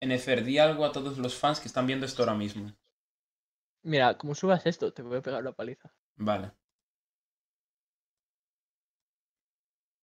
En di algo a todos los fans que están viendo esto ahora mismo. Mira, como subas esto, te voy a pegar la paliza. Vale.